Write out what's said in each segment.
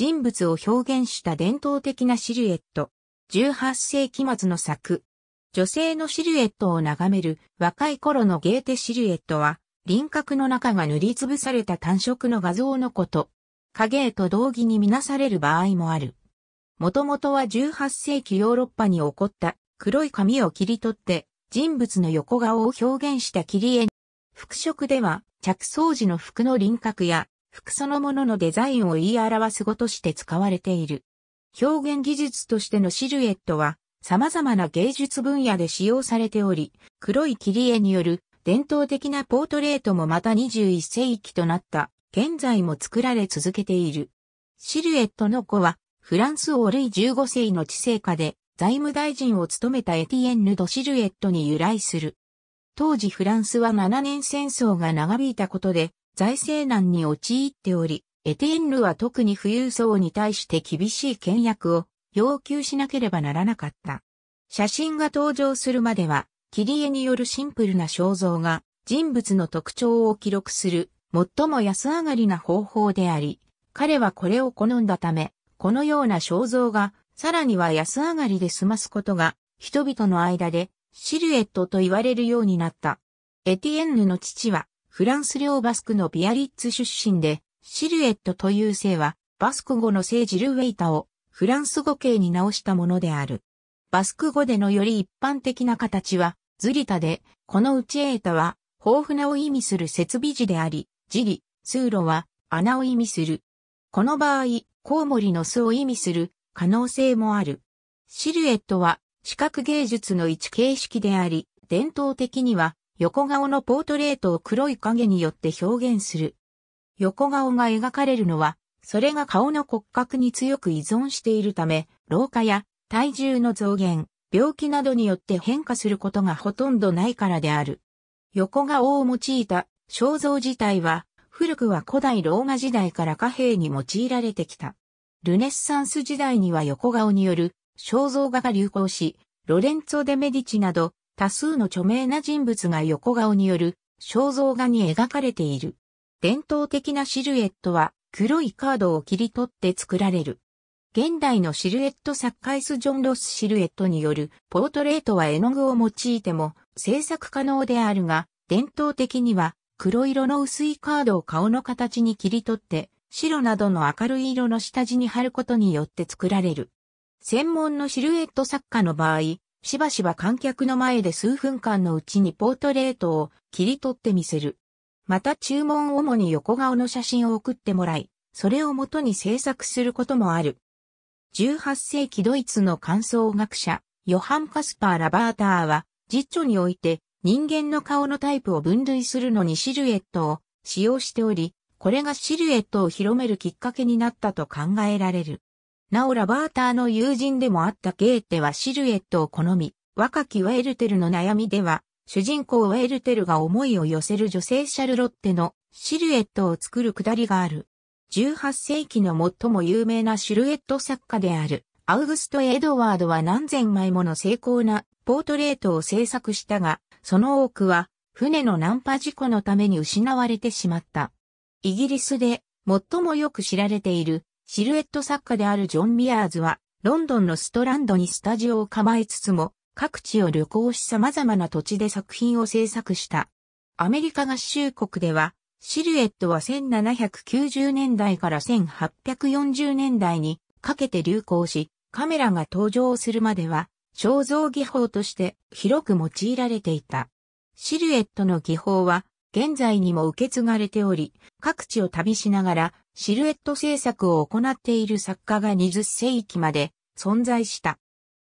人物を表現した伝統的なシルエット。18世紀末の作。女性のシルエットを眺める若い頃のゲーテシルエットは、輪郭の中が塗りつぶされた単色の画像のこと。影絵と同義にみなされる場合もある。もともとは18世紀ヨーロッパに起こった黒い紙を切り取って人物の横顔を表現した切り絵。服飾では着装時の服の輪郭や服そのもののデザインを言い表す語として使われている。表現技術としてのシルエットは様々な芸術分野で使用されており、黒い切り絵による伝統的なポートレートもまた21世紀となった現在も作られ続けている。シルエットの子はフランスオルイ15世の治世下で財務大臣を務めたエティエンヌ・ド・シルエットに由来する。当時フランスは7年戦争が長引いたことで財政難に陥っており、エティエンルは特に富裕層に対して厳しい倹約を要求しなければならなかった。写真が登場するまでは、切り絵によるシンプルな肖像が人物の特徴を記録する最も安上がりな方法であり、彼はこれを好んだため、このような肖像がさらには安上がりで済ますことが人々の間でシルエットと言われるようになった。エティエンヌの父はフランス領バスクのビアリッツ出身で、シルエットという姓は、バスク語の聖ジルウェイタをフランス語形に直したものである。バスク語でのより一般的な形は、ズリタで、このうちエータは、豊富なを意味する設備字であり、ジリ、通路は、穴を意味する。この場合、コウモリの巣を意味する可能性もある。シルエットは、視覚芸術の一形式であり、伝統的には、横顔のポートレートを黒い影によって表現する。横顔が描かれるのは、それが顔の骨格に強く依存しているため、老化や体重の増減、病気などによって変化することがほとんどないからである。横顔を用いた肖像自体は、古くは古代ローマ時代から貨幣に用いられてきた。ルネッサンス時代には横顔による肖像画が流行し、ロレンツォ・デ・メディチなど多数の著名な人物が横顔による肖像画に描かれている。伝統的なシルエットは黒いカードを切り取って作られる。現代のシルエット作家イス・ジョン・ロスシルエットによるポートレートは絵の具を用いても制作可能であるが、伝統的には黒色の薄いカードを顔の形に切り取って白などの明るい色の下地に貼ることによって作られる。専門のシルエット作家の場合、しばしば観客の前で数分間のうちにポートレートを切り取ってみせる。また注文主に横顔の写真を送ってもらい、それをもとに制作することもある。18世紀ドイツの感想学者、ヨハン・カスパー・ラバーターは、実著において人間の顔のタイプを分類するのにシルエットを使用しており、これがシルエットを広めるきっかけになったと考えられる。なおラバーターの友人でもあったゲーテはシルエットを好み、若きウェルテルの悩みでは、主人公ウェルテルが思いを寄せる女性シャルロッテのシルエットを作るくだりがある。18世紀の最も有名なシルエット作家である、アウグスト・エドワードは何千枚もの精巧なポートレートを制作したが、その多くは船のナンパ事故のために失われてしまった。イギリスで最もよく知られているシルエット作家であるジョン・ミアーズは、ロンドンのストランドにスタジオを構えつつも、各地を旅行し様々な土地で作品を制作した。アメリカ合衆国では、シルエットは1790年代から1840年代にかけて流行し、カメラが登場するまでは、肖像技法として広く用いられていた。シルエットの技法は、現在にも受け継がれており、各地を旅しながら、シルエット制作を行っている作家が20世紀まで存在した。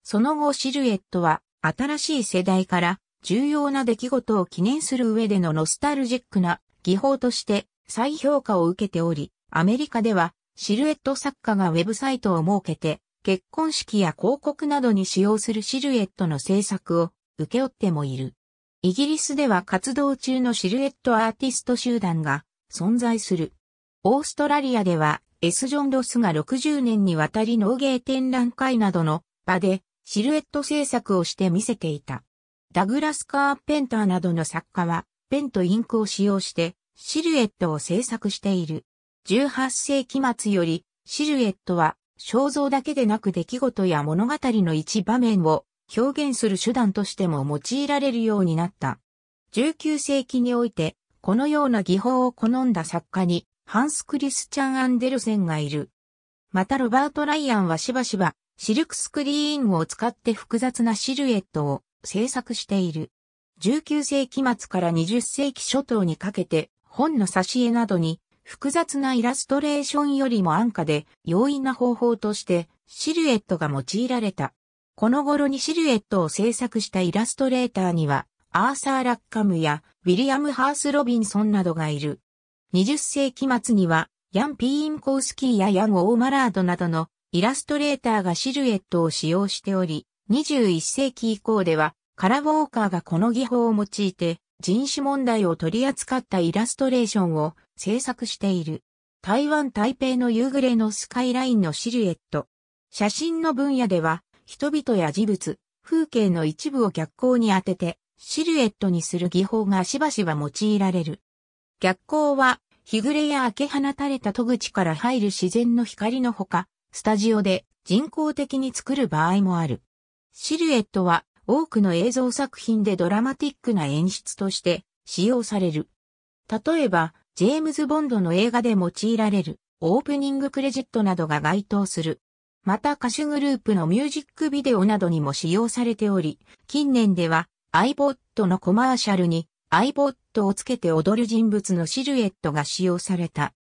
その後シルエットは新しい世代から重要な出来事を記念する上でのノスタルジックな技法として再評価を受けており、アメリカではシルエット作家がウェブサイトを設けて結婚式や広告などに使用するシルエットの制作を受け負ってもいる。イギリスでは活動中のシルエットアーティスト集団が存在する。オーストラリアでは、S・ ジョン・ロスが60年にわたり農芸展覧会などの場でシルエット制作をして見せていた。ダグラス・カーペンターなどの作家は、ペンとインクを使用してシルエットを制作している。18世紀末より、シルエットは肖像だけでなく出来事や物語の一場面を表現する手段としても用いられるようになった。19世紀において、このような技法を好んだ作家にハンス・クリスチャン・アンデルセンがいる。またロバート・ライアンはしばしばシルクスクリーンを使って複雑なシルエットを制作している。19世紀末から20世紀初頭にかけて本の挿絵などに複雑なイラストレーションよりも安価で容易な方法としてシルエットが用いられた。この頃にシルエットを制作したイラストレーターにはアーサー・ラッカムやウィリアム・ハース・ロビンソンなどがいる。20世紀末には、ヤン・ピーインコウスキーやヤン・オーマラードなどのイラストレーターがシルエットを使用しており、21世紀以降では、カラ・ウォーカーがこの技法を用いて、人種問題を取り扱ったイラストレーションを制作している。台湾台北の夕暮れのスカイラインのシルエット。写真の分野では、人々や事物、風景の一部を逆光に当てて、シルエットにする技法がしばしば用いられる。逆光は、日暮れや明け放たれた戸口から入る自然の光のほか、スタジオで人工的に作る場合もある。シルエットは多くの映像作品でドラマティックな演出として使用される。例えば、ジェームズ・ボンドの映画で用いられるオープニングクレジットなどが該当する。また歌手グループのミュージックビデオなどにも使用されており、近年では iPod のコマーシャルにアイボットをつけて踊る人物のシルエットが使用された。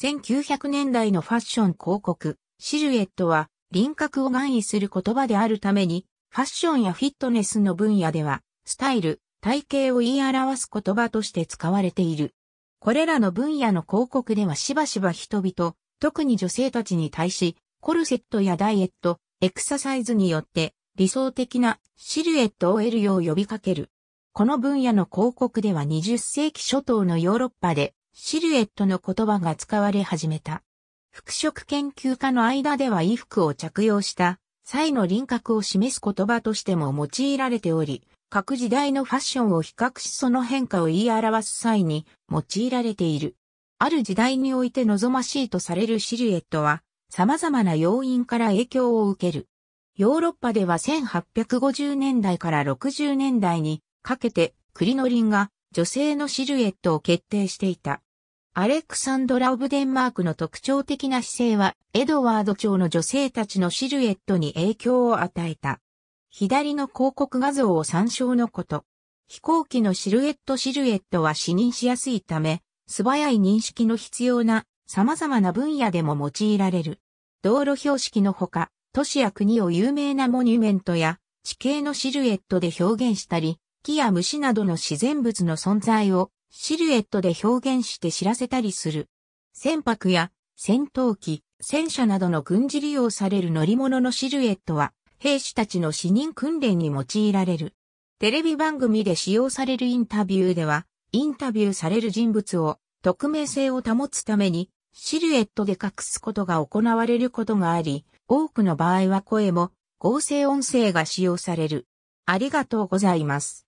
1900年代のファッション広告、シルエットは輪郭を含意する言葉であるために、ファッションやフィットネスの分野では、スタイル、体型を言い表す言葉として使われている。これらの分野の広告ではしばしば人々、特に女性たちに対し、コルセットやダイエット、エクササイズによって理想的なシルエットを得るよう呼びかける。この分野の広告では20世紀初頭のヨーロッパでシルエットの言葉が使われ始めた。服飾研究家の間では衣服を着用した際の輪郭を示す言葉としても用いられており、各時代のファッションを比較しその変化を言い表す際に用いられている。ある時代において望ましいとされるシルエットは様々な要因から影響を受ける。ヨーロッパでは1850年代から60年代にかけてクリノリンが女性のシルエットを決定していた。アレクサンドラ・オブデンマークの特徴的な姿勢は、エドワード朝の女性たちのシルエットに影響を与えた。左の広告画像を参照のこと。飛行機のシルエットシルエットは視認しやすいため、素早い認識の必要な様々な分野でも用いられる。道路標識のほか、都市や国を有名なモニュメントや地形のシルエットで表現したり、木や虫などの自然物の存在をシルエットで表現して知らせたりする。船舶や戦闘機、戦車などの軍事利用される乗り物のシルエットは兵士たちの死人訓練に用いられる。テレビ番組で使用されるインタビューでは、インタビューされる人物を匿名性を保つためにシルエットで隠すことが行われることがあり、多くの場合は声も合成音声が使用される。ありがとうございます。